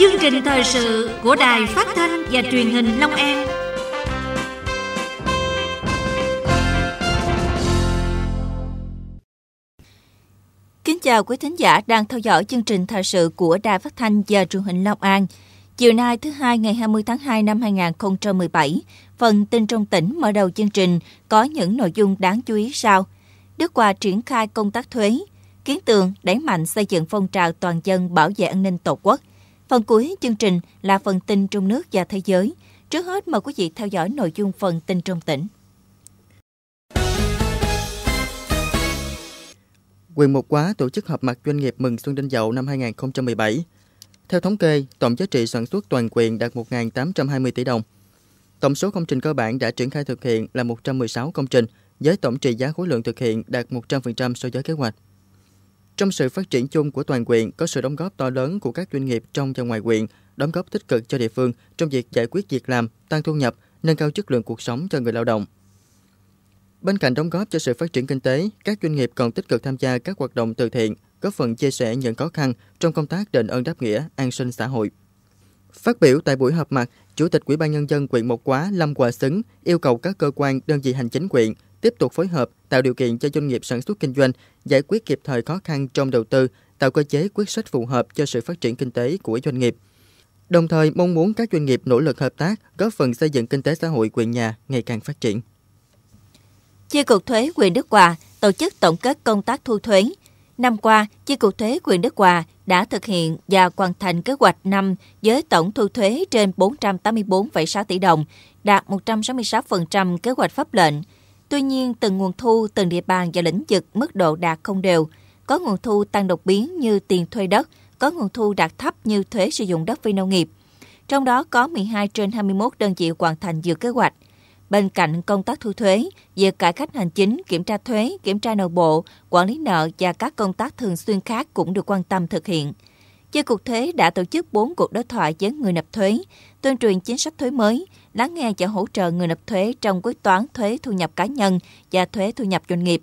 chương trình thời sự của Đài Phát thanh và Truyền hình Long An. Kính chào quý thính giả đang theo dõi chương trình thời sự của Đài Phát thanh và Truyền hình Long An. Chiều nay thứ hai ngày 20 tháng 2 năm 2017, phần tin trong tỉnh mở đầu chương trình có những nội dung đáng chú ý sau. Đức Hòa triển khai công tác thuế, Kiến Tường đẩy mạnh xây dựng phong trào toàn dân bảo vệ an ninh Tổ quốc. Phần cuối chương trình là phần tin trong nước và thế giới. Trước hết mời quý vị theo dõi nội dung phần tin trong tỉnh. Quyền một Quá tổ chức họp mặt doanh nghiệp mừng Xuân Đinh Dậu năm 2017. Theo thống kê, tổng giá trị sản xuất toàn quyền đạt 1.820 tỷ đồng. Tổng số công trình cơ bản đã triển khai thực hiện là 116 công trình, với tổng trị giá khối lượng thực hiện đạt 100% so với kế hoạch. Trong sự phát triển chung của toàn quyện có sự đóng góp to lớn của các doanh nghiệp trong và ngoài quyện, đóng góp tích cực cho địa phương trong việc giải quyết việc làm, tăng thu nhập, nâng cao chất lượng cuộc sống cho người lao động. Bên cạnh đóng góp cho sự phát triển kinh tế, các doanh nghiệp còn tích cực tham gia các hoạt động từ thiện, góp phần chia sẻ những khó khăn trong công tác đền ơn đáp nghĩa, an sinh xã hội. Phát biểu tại buổi họp mặt, Chủ tịch Ủy ban nhân dân quyện một Quá Lâm Hòa Xứng yêu cầu các cơ quan, đơn vị hành chính quyện tiếp tục phối hợp tạo điều kiện cho doanh nghiệp sản xuất kinh doanh giải quyết kịp thời khó khăn trong đầu tư, tạo cơ chế quyết sách phù hợp cho sự phát triển kinh tế của doanh nghiệp. Đồng thời mong muốn các doanh nghiệp nỗ lực hợp tác, góp phần xây dựng kinh tế xã hội quyền nhà ngày càng phát triển. Chi cục thuế quyền Đức Hòa tổ chức tổng kết công tác thu thuế. Năm qua, Chi cục thuế quyền Đức Hòa đã thực hiện và hoàn thành kế hoạch năm với tổng thu thuế trên 484,6 tỷ đồng, đạt 166% kế hoạch pháp lệnh – Tuy nhiên, từng nguồn thu, từng địa bàn và lĩnh vực mức độ đạt không đều. Có nguồn thu tăng đột biến như tiền thuê đất, có nguồn thu đạt thấp như thuế sử dụng đất phi nông nghiệp. Trong đó có 12 trên 21 đơn vị hoàn thành dự kế hoạch. Bên cạnh công tác thu thuế, việc cải cách hành chính, kiểm tra thuế, kiểm tra nội bộ, quản lý nợ và các công tác thường xuyên khác cũng được quan tâm thực hiện – Chi cục thuế đã tổ chức 4 cuộc đối thoại với người nộp thuế, tuyên truyền chính sách thuế mới, lắng nghe và hỗ trợ người nộp thuế trong quyết toán thuế thu nhập cá nhân và thuế thu nhập doanh nghiệp.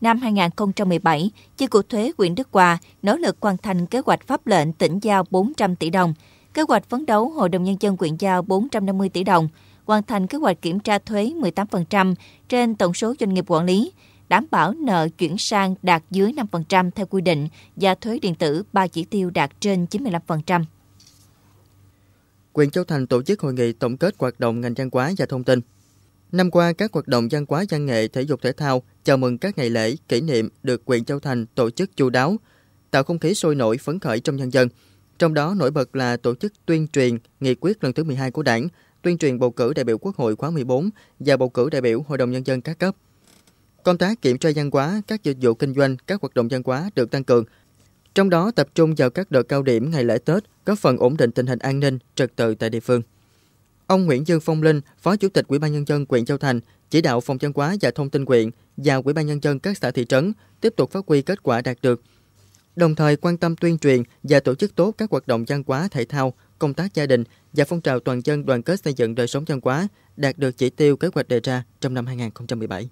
Năm 2017, Chi cục thuế huyện Đức Hòa nỗ lực hoàn thành kế hoạch pháp lệnh tỉnh giao 400 tỷ đồng, kế hoạch phấn đấu Hội đồng Nhân dân huyện giao 450 tỷ đồng, hoàn thành kế hoạch kiểm tra thuế 18% trên tổng số doanh nghiệp quản lý, đảm bảo nợ chuyển sang đạt dưới 5% theo quy định và thuế điện tử 3 chỉ tiêu đạt trên 95%. Quyền Châu Thành tổ chức hội nghị tổng kết hoạt động ngành văn hóa và thông tin. Năm qua, các hoạt động văn hóa văn nghệ, thể dục thể thao chào mừng các ngày lễ, kỷ niệm được quyền Châu Thành tổ chức chú đáo, tạo không khí sôi nổi phấn khởi trong nhân dân. Trong đó nổi bật là tổ chức tuyên truyền nghị quyết lần thứ 12 của Đảng, tuyên truyền bầu cử đại biểu Quốc hội khóa 14 và bầu cử đại biểu Hội đồng Nhân dân các cấp. Công tác kiểm tra văn hóa, các dịch vụ kinh doanh, các hoạt động văn hóa được tăng cường, trong đó tập trung vào các đợt cao điểm ngày lễ Tết, góp phần ổn định tình hình an ninh, trật tự tại địa phương. Ông Nguyễn Dương Phong Linh, Phó Chủ tịch Ủy ban nhân dân huyện Châu Thành, chỉ đạo phòng văn hóa và thông tin huyện và Ủy ban nhân dân các xã thị trấn tiếp tục phát huy kết quả đạt được. Đồng thời quan tâm tuyên truyền và tổ chức tốt các hoạt động văn hóa thể thao, công tác gia đình và phong trào toàn dân đoàn kết xây dựng đời sống văn hóa đạt được chỉ tiêu kế hoạch đề ra trong năm 2017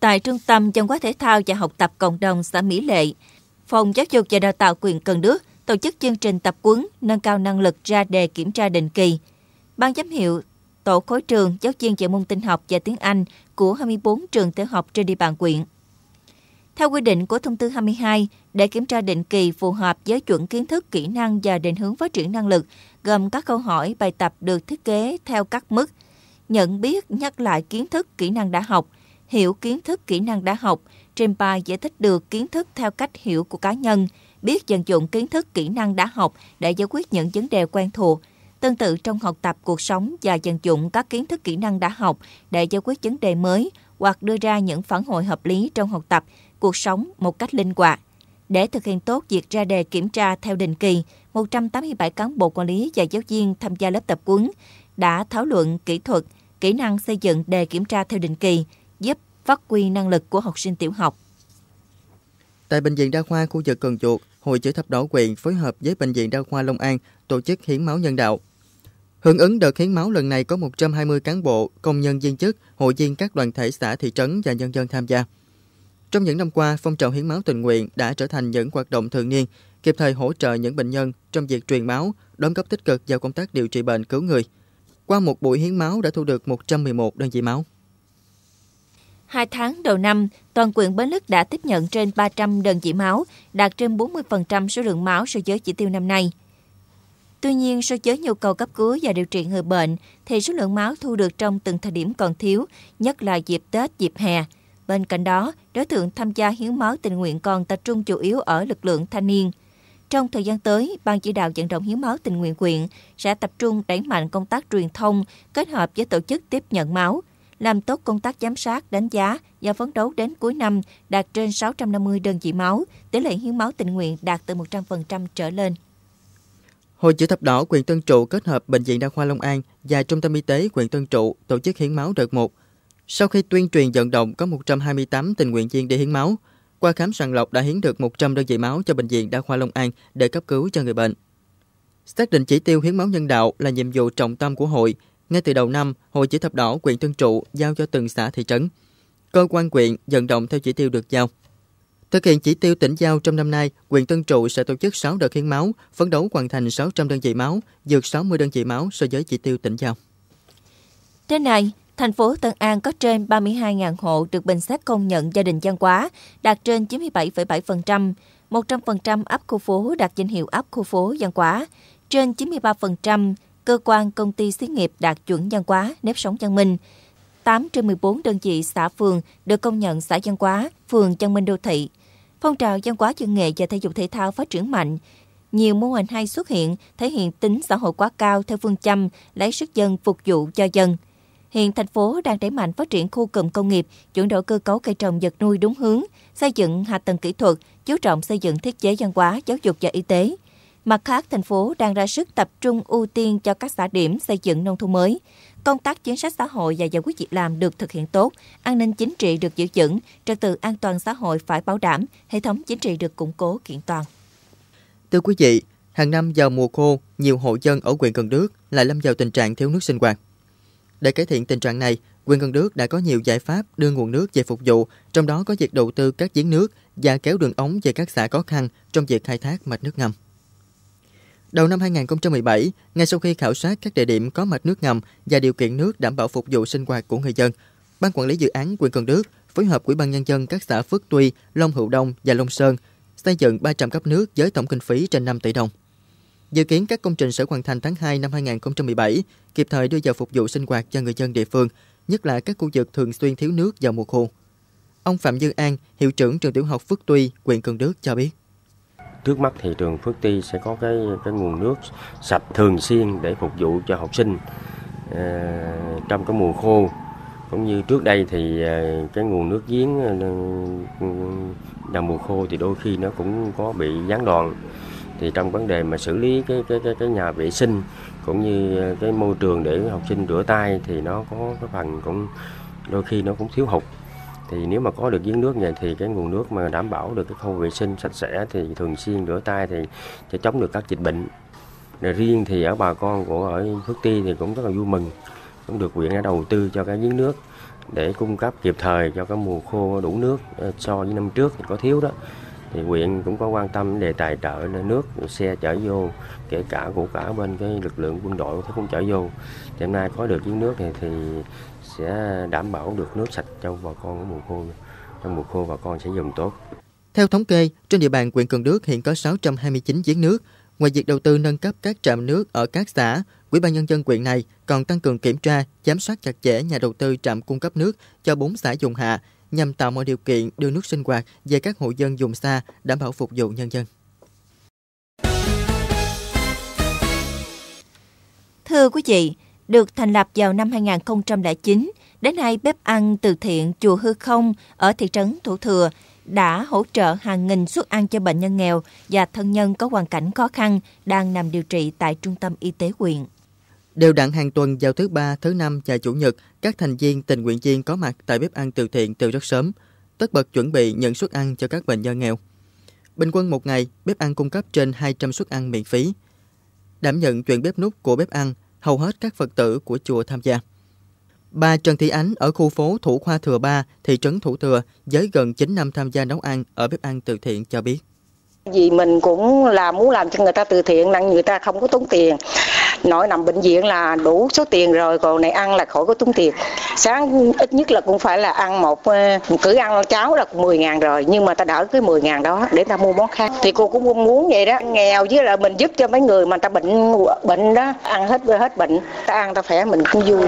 tại Trung tâm Văn hóa Thể thao và Học tập Cộng đồng xã Mỹ Lệ, Phòng Giáo dục và Đào tạo quyền Cần Đước tổ chức chương trình tập quấn nâng cao năng lực ra đề kiểm tra định kỳ. Ban giám hiệu tổ khối trường giáo viên dạy môn tin học và tiếng Anh của 24 trường tiểu học trên địa bàn quyện. Theo quy định của thông tư 22, để kiểm tra định kỳ phù hợp với chuẩn kiến thức, kỹ năng và định hướng phát triển năng lực, gồm các câu hỏi, bài tập được thiết kế theo các mức nhận biết, nhắc lại kiến thức, kỹ năng đã học – hiểu kiến thức kỹ năng đã học, trình bày giải thích được kiến thức theo cách hiểu của cá nhân, biết vận dụng kiến thức kỹ năng đã học để giải quyết những vấn đề quen thuộc. Tương tự trong học tập cuộc sống và vận dụng các kiến thức kỹ năng đã học để giải quyết vấn đề mới hoặc đưa ra những phản hồi hợp lý trong học tập, cuộc sống một cách linh hoạt. Để thực hiện tốt việc ra đề kiểm tra theo định kỳ, 187 cán bộ quản lý và giáo viên tham gia lớp tập quấn đã thảo luận kỹ thuật, kỹ năng xây dựng đề kiểm tra theo định kỳ, giúp phát huy năng lực của học sinh tiểu học. Tại Bệnh viện Đa khoa khu vực Cần Chuột, Hội chữ thập đỏ quyền phối hợp với Bệnh viện Đa khoa Long An tổ chức hiến máu nhân đạo. Hưởng ứng đợt hiến máu lần này có 120 cán bộ, công nhân viên chức, hội viên các đoàn thể xã thị trấn và nhân dân tham gia. Trong những năm qua, phong trào hiến máu tình nguyện đã trở thành những hoạt động thường niên, kịp thời hỗ trợ những bệnh nhân trong việc truyền máu, đóng góp tích cực vào công tác điều trị bệnh cứu người. Qua một buổi hiến máu đã thu được 111 đơn vị máu. Hai tháng đầu năm, toàn quyện Bến Lức đã tiếp nhận trên 300 đơn chỉ máu, đạt trên 40% số lượng máu so với chỉ tiêu năm nay. Tuy nhiên, so với nhu cầu cấp cứu và điều trị người bệnh, thì số lượng máu thu được trong từng thời điểm còn thiếu, nhất là dịp Tết, dịp hè. Bên cạnh đó, đối tượng tham gia hiến máu tình nguyện còn tập trung chủ yếu ở lực lượng thanh niên. Trong thời gian tới, Ban chỉ đạo vận động hiến máu tình nguyện quyện sẽ tập trung đẩy mạnh công tác truyền thông kết hợp với tổ chức tiếp nhận máu, làm tốt công tác giám sát, đánh giá và phấn đấu đến cuối năm đạt trên 650 đơn vị máu, tỷ lệ hiến máu tình nguyện đạt từ 100% trở lên. Hội chữ thập đỏ quyền Tân Trụ kết hợp Bệnh viện Đa khoa Long An và Trung tâm Y tế quyền Tân Trụ tổ chức hiến máu đợt 1. Sau khi tuyên truyền vận động có 128 tình nguyện viên đi hiến máu, qua khám sàng lọc đã hiến được 100 đơn vị máu cho Bệnh viện Đa khoa Long An để cấp cứu cho người bệnh. Xác định chỉ tiêu hiến máu nhân đạo là nhiệm vụ trọng tâm của hội – ngay từ đầu năm, Hội Chữ thập đỏ quyện Tân Trụ giao cho từng xã thị trấn. Cơ quan quyện vận động theo chỉ tiêu được giao. Thực hiện chỉ tiêu tỉnh giao trong năm nay, quyện Tân Trụ sẽ tổ chức 6 đợt hiến máu, phấn đấu hoàn thành 600 đơn vị máu, vượt 60 đơn vị máu so với chỉ tiêu tỉnh giao. Đến nay, thành phố Tân An có trên 32.000 hộ được bình xét công nhận gia đình văn hóa, đạt trên 97,7%, 100% ấp khu phố đạt danh hiệu ấp khu phố văn hóa, trên 93% cơ quan công ty xí nghiệp đạt chuẩn văn hóa, nếp sống văn minh. 8 trên 14 đơn vị xã phường được công nhận xã văn hóa, phường văn minh đô thị. Phong trào văn hóa dân nghệ và thể dục thể thao phát triển mạnh. Nhiều mô hình hay xuất hiện, thể hiện tính xã hội quá cao theo phương châm lấy sức dân phục vụ cho dân. Hiện thành phố đang đẩy mạnh phát triển khu cụm công nghiệp, chuyển đổi cơ cấu cây trồng vật nuôi đúng hướng, xây dựng hạ tầng kỹ thuật, chú trọng xây dựng thiết chế văn hóa, giáo dục và y tế – Mặt khác, thành phố đang ra sức tập trung ưu tiên cho các xã điểm xây dựng nông thôn mới. Công tác chính sách xã hội và giải quyết việc làm được thực hiện tốt, an ninh chính trị được giữ vững, trật tự an toàn xã hội phải bảo đảm, hệ thống chính trị được củng cố kiện toàn. Thưa quý vị, hàng năm vào mùa khô, nhiều hộ dân ở huyện Cần Đước lại lâm vào tình trạng thiếu nước sinh hoạt. Để cải thiện tình trạng này, huyện Cần Đước đã có nhiều giải pháp đưa nguồn nước về phục vụ, trong đó có việc đầu tư các giếng nước và kéo đường ống về các xã khó khăn trong việc khai thác mạch nước ngầm. Đầu năm 2017, ngay sau khi khảo sát các địa điểm có mạch nước ngầm và điều kiện nước đảm bảo phục vụ sinh hoạt của người dân, Ban quản lý dự án quyền Cần Đức phối hợp Ủy ban nhân dân các xã Phước Tuy, Long Hữu Đông và Long Sơn xây dựng 300 cấp nước với tổng kinh phí trên 5 tỷ đồng. Dự kiến các công trình sẽ hoàn thành tháng 2 năm 2017, kịp thời đưa vào phục vụ sinh hoạt cho người dân địa phương, nhất là các khu vực thường xuyên thiếu nước vào mùa khô. Ông Phạm Dương An, hiệu trưởng trường tiểu học Phước Tuy, huyện Cần Đức cho biết trước mắt thì trường Phước Ti sẽ có cái cái nguồn nước sạch thường xuyên để phục vụ cho học sinh uh, trong cái mùa khô cũng như trước đây thì uh, cái nguồn nước giếng đầu ờ, ừ, mùa khô thì đôi khi nó cũng có bị gián đoạn thì trong vấn đề mà xử lý cái cái cái, cái nhà vệ sinh cũng như cái môi trường để học sinh rửa tay thì nó có cái phần cũng đôi khi nó cũng thiếu hụt thì nếu mà có được giếng nước này thì cái nguồn nước mà đảm bảo được cái khâu vệ sinh sạch sẽ thì thường xuyên rửa tay thì sẽ chống được các dịch bệnh rồi riêng thì ở bà con của ở Phước Ti thì cũng rất là vui mừng cũng được quyện đã đầu tư cho cái giếng nước để cung cấp kịp thời cho cái mùa khô đủ nước ờ, so với năm trước thì có thiếu đó thì huyện cũng có quan tâm đề tài trợ nước xe chở vô kể cả của cả bên cái lực lượng quân đội cũng chở vô thì hôm nay có được giếng nước này thì sẽ đảm bảo được nước sạch cho bà con ở mùa khô. Trong mùa khô bà con sẽ dùng tốt. Theo thống kê, trên địa bàn huyện Cần Đức hiện có 629 giếng nước. Ngoài việc đầu tư nâng cấp các trạm nước ở các xã, Ủy ban nhân dân huyện này còn tăng cường kiểm tra, giám sát chặt chẽ nhà đầu tư trạm cung cấp nước cho 4 xã dùng hạ nhằm tạo mọi điều kiện đưa nước sinh hoạt về các hộ dân dùng xa đảm bảo phục vụ nhân dân. Thưa quý vị, được thành lập vào năm 2009. Đến nay, bếp ăn từ thiện Chùa Hư Không ở thị trấn Thủ Thừa đã hỗ trợ hàng nghìn suất ăn cho bệnh nhân nghèo và thân nhân có hoàn cảnh khó khăn đang nằm điều trị tại trung tâm y tế huyện. Đều đặn hàng tuần vào thứ ba, thứ năm và chủ nhật, các thành viên tình nguyện viên có mặt tại bếp ăn từ thiện từ rất sớm, tất bật chuẩn bị nhận suất ăn cho các bệnh nhân nghèo. Bình quân một ngày, bếp ăn cung cấp trên 200 suất ăn miễn phí. Đảm nhận chuyện bếp nút của bếp ăn, hầu hết các Phật tử của chùa tham gia. Bà Trần Thị Ánh ở khu phố Thủ Khoa Thừa 3, thị trấn Thủ Thừa, với gần 9 năm tham gia nấu ăn ở bếp ăn từ thiện cho biết vì mình cũng là muốn làm cho người ta từ thiện là người ta không có tốn tiền nội nằm bệnh viện là đủ số tiền rồi còn này ăn là khỏi có tốn tiền sáng ít nhất là cũng phải là ăn một ờ, cứ ăn cháo là 10 ngàn rồi nhưng mà ta đỡ cái 10 ngàn đó để ta mua món khác thì cô cũng không muốn vậy đó nghèo với là mình giúp cho mấy người mà ta bệnh bệnh đó ăn hết hết bệnh ta ăn ta khỏe mình cũng vui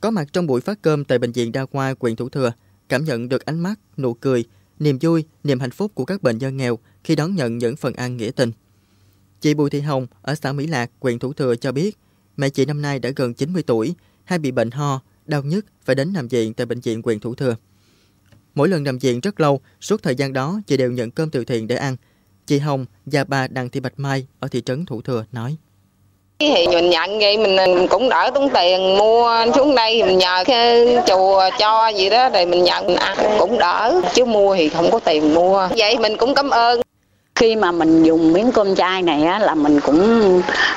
có mặt trong buổi phát cơm tại bệnh viện đa khoa huyện Thủ Thừa cảm nhận được ánh mắt nụ cười niềm vui niềm hạnh phúc của các bệnh nhân nghèo khi đón nhận những phần ăn nghĩa tình. Chị Bùi Thị Hồng ở xã Mỹ Lạc, huyện Thủ Thừa cho biết, mẹ chị năm nay đã gần 90 tuổi, hay bị bệnh ho, đau nhức phải đến nằm viện tại bệnh viện huyện Thủ Thừa. Mỗi lần nằm viện rất lâu, suốt thời gian đó chị đều nhận cơm từ thiện để ăn. Chị Hồng và bà Đặng Thị Bạch Mai ở thị trấn Thủ Thừa nói. Thì mình nhận vậy mình cũng đỡ tốn tiền mua xuống đây mình nhờ cái chùa cho gì đó rồi mình nhận mình ăn cũng đỡ chứ mua thì không có tiền mua. Vậy mình cũng cảm ơn khi mà mình dùng miếng cơm chay này á, là mình cũng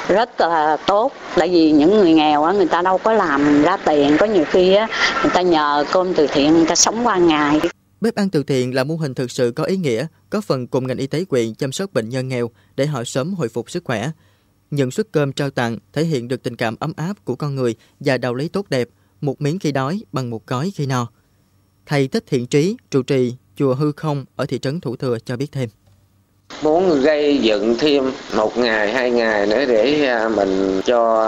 rất là tốt tại vì những người nghèo á, người ta đâu có làm ra tiền có nhiều khi á, người ta nhờ cơm từ thiện người ta sống qua ngày Bếp ăn từ thiện là mô hình thực sự có ý nghĩa, có phần cùng ngành y tế quyện chăm sóc bệnh nhân nghèo để họ sớm hồi phục sức khỏe. Những suất cơm trao tặng thể hiện được tình cảm ấm áp của con người và đạo lý tốt đẹp, một miếng khi đói bằng một gói khi no. Thầy Thích Thiện Trí, trụ trì Chùa Hư Không ở thị trấn Thủ Thừa cho biết thêm muốn gây dựng thêm một ngày hai ngày nữa để à, mình cho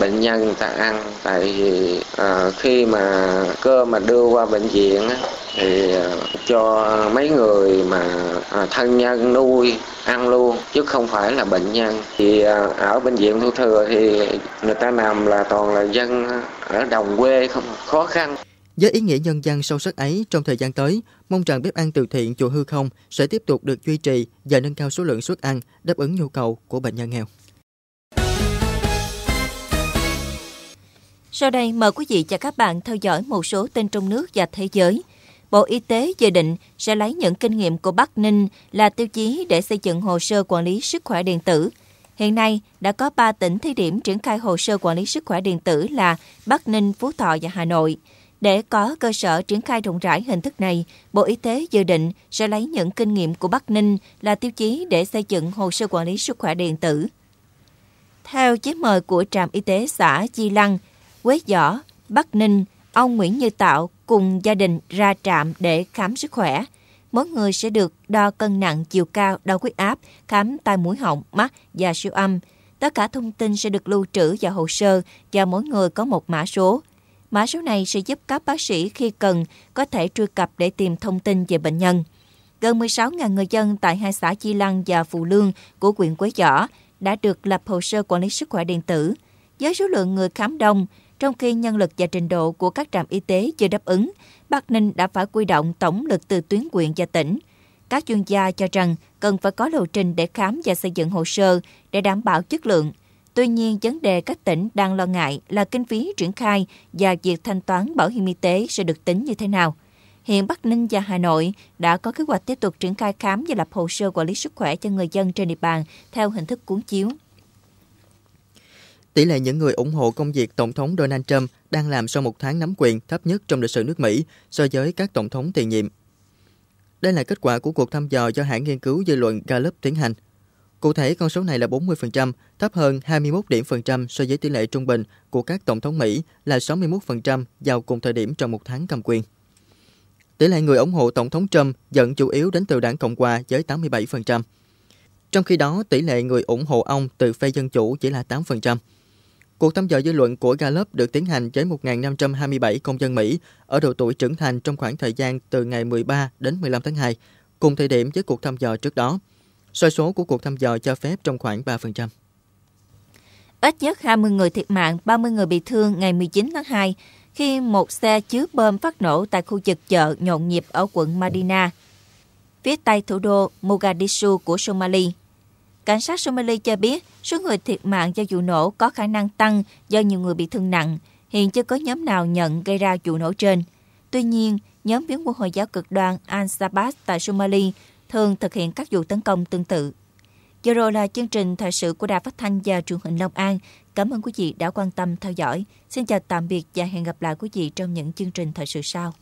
bệnh nhân ta ăn tại vì à, khi mà cơ mà đưa qua bệnh viện á, thì à, cho mấy người mà à, thân nhân nuôi ăn luôn chứ không phải là bệnh nhân thì à, ở bệnh viện thu thừa thì người ta nằm là toàn là dân ở đồng quê không khó khăn với ý nghĩa nhân dân sâu sắc ấy, trong thời gian tới, mong rằng bếp ăn từ thiện chùa hư không sẽ tiếp tục được duy trì và nâng cao số lượng suất ăn đáp ứng nhu cầu của bệnh nhân nghèo. Sau đây mời quý vị và các bạn theo dõi một số tin trong nước và thế giới. Bộ Y tế dự định sẽ lấy những kinh nghiệm của Bắc Ninh là tiêu chí để xây dựng hồ sơ quản lý sức khỏe điện tử. Hiện nay, đã có 3 tỉnh thí điểm triển khai hồ sơ quản lý sức khỏe điện tử là Bắc Ninh, Phú Thọ và Hà Nội. Để có cơ sở triển khai rộng rãi hình thức này, Bộ Y tế dự định sẽ lấy những kinh nghiệm của Bắc Ninh là tiêu chí để xây dựng hồ sơ quản lý sức khỏe điện tử. Theo chiếc mời của trạm y tế xã Chi Lăng, Quế Giỏ, Bắc Ninh, ông Nguyễn Như Tạo cùng gia đình ra trạm để khám sức khỏe. Mỗi người sẽ được đo cân nặng, chiều cao, đo huyết áp, khám tai mũi họng, mắt và siêu âm. Tất cả thông tin sẽ được lưu trữ vào hồ sơ và mỗi người có một mã số – Mã số này sẽ giúp các bác sĩ khi cần có thể truy cập để tìm thông tin về bệnh nhân. Gần 16.000 người dân tại hai xã Chi Lăng và Phù Lương của huyện Quế Võ đã được lập hồ sơ quản lý sức khỏe điện tử. Với số lượng người khám đông, trong khi nhân lực và trình độ của các trạm y tế chưa đáp ứng, Bắc Ninh đã phải quy động tổng lực từ tuyến quyện và tỉnh. Các chuyên gia cho rằng cần phải có lộ trình để khám và xây dựng hồ sơ để đảm bảo chất lượng – Tuy nhiên, vấn đề các tỉnh đang lo ngại là kinh phí triển khai và việc thanh toán bảo hiểm y tế sẽ được tính như thế nào. Hiện Bắc Ninh và Hà Nội đã có kế hoạch tiếp tục triển khai khám và lập hồ sơ quản lý sức khỏe cho người dân trên địa bàn theo hình thức cuốn chiếu. Tỷ lệ những người ủng hộ công việc Tổng thống Donald Trump đang làm sau một tháng nắm quyền thấp nhất trong lịch sử nước Mỹ so với các Tổng thống tiền nhiệm. Đây là kết quả của cuộc thăm dò do hãng nghiên cứu dư luận Gallup tiến hành Cụ thể, con số này là 40%, thấp hơn 21 điểm phần trăm so với tỷ lệ trung bình của các tổng thống Mỹ là 61% vào cùng thời điểm trong một tháng cầm quyền. Tỷ lệ người ủng hộ Tổng thống Trump dẫn chủ yếu đến từ đảng Cộng hòa với 87%. Trong khi đó, tỷ lệ người ủng hộ ông từ phe Dân Chủ chỉ là 8%. Cuộc thăm dò dư luận của Gallup được tiến hành với 1.527 công dân Mỹ ở độ tuổi trưởng thành trong khoảng thời gian từ ngày 13 đến 15 tháng 2, cùng thời điểm với cuộc thăm dò trước đó – Sai số của cuộc thăm dò cho phép trong khoảng 3%. Ít nhất 20 người thiệt mạng, 30 người bị thương ngày 19 tháng 2 khi một xe chứa bơm phát nổ tại khu vực chợ nhộn nhịp ở quận Madina, phía tây thủ đô Mogadishu của Somali. Cảnh sát Somali cho biết số người thiệt mạng do vụ nổ có khả năng tăng do nhiều người bị thương nặng. Hiện chưa có nhóm nào nhận gây ra vụ nổ trên. Tuy nhiên, nhóm biến quân Hồi giáo cực đoan Al-Shabaab tại Somali thường thực hiện các vụ tấn công tương tự. Giờ rồi là chương trình thời sự của Đài Phát Thanh và Truyền hình Long An. Cảm ơn quý vị đã quan tâm theo dõi. Xin chào tạm biệt và hẹn gặp lại quý vị trong những chương trình thời sự sau.